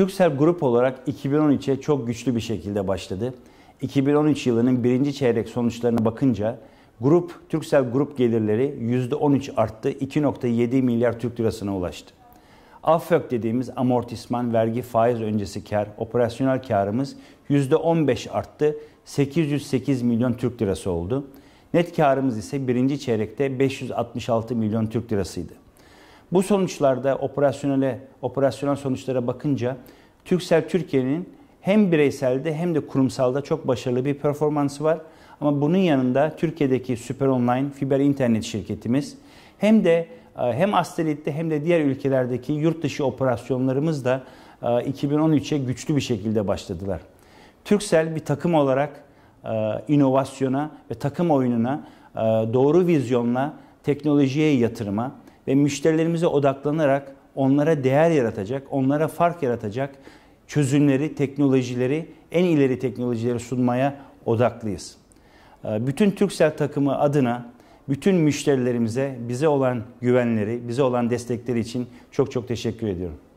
Türkcell Grup olarak 2013'e çok güçlü bir şekilde başladı. 2013 yılının birinci çeyrek sonuçlarına bakınca grup Türkcell Grup gelirleri %13 arttı, 2.7 milyar Türk lirasına ulaştı. AFÖK dediğimiz amortisman, vergi, faiz öncesi kar, operasyonel karımız %15 arttı, 808 milyon Türk lirası oldu. Net karımız ise birinci çeyrekte 566 milyon Türk lirasıydı. Bu sonuçlarda operasyonele, operasyonel sonuçlara bakınca Türksel Türkiye'nin hem bireyselde hem de kurumsalda çok başarılı bir performansı var. Ama bunun yanında Türkiye'deki Süper Online fiber internet şirketimiz hem de e, hem Asterit'te hem de diğer ülkelerdeki yurt dışı operasyonlarımız da 2013'e güçlü bir şekilde başladılar. Türksel bir takım olarak e, inovasyona ve takım oyununa, e, doğru vizyonla, teknolojiye yatırıma, ve müşterilerimize odaklanarak onlara değer yaratacak, onlara fark yaratacak çözümleri, teknolojileri, en ileri teknolojileri sunmaya odaklıyız. Ee, bütün Türksel takımı adına bütün müşterilerimize bize olan güvenleri, bize olan destekleri için çok çok teşekkür ediyorum.